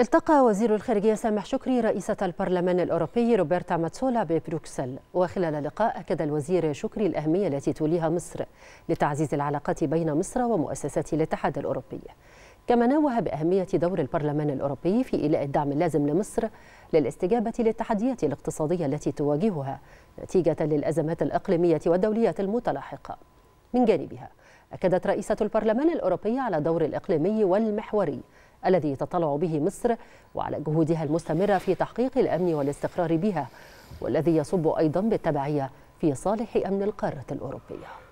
التقى وزير الخارجية سامح شكري رئيسة البرلمان الأوروبي روبرتا ماتسولا ببروكسل وخلال اللقاء أكد الوزير شكري الأهمية التي توليها مصر لتعزيز العلاقات بين مصر ومؤسسات الاتحاد الأوروبي كما نوه بأهمية دور البرلمان الأوروبي في إيلاء الدعم اللازم لمصر للاستجابة للتحديات الاقتصادية التي تواجهها نتيجة للأزمات الإقليمية والدولية المتلاحقة من جانبها أكدت رئيسة البرلمان الأوروبي على دور الإقليمي والمحوري الذي تطلع به مصر وعلى جهودها المستمرة في تحقيق الأمن والاستقرار بها والذي يصب أيضا بالتبعية في صالح أمن القارة الأوروبية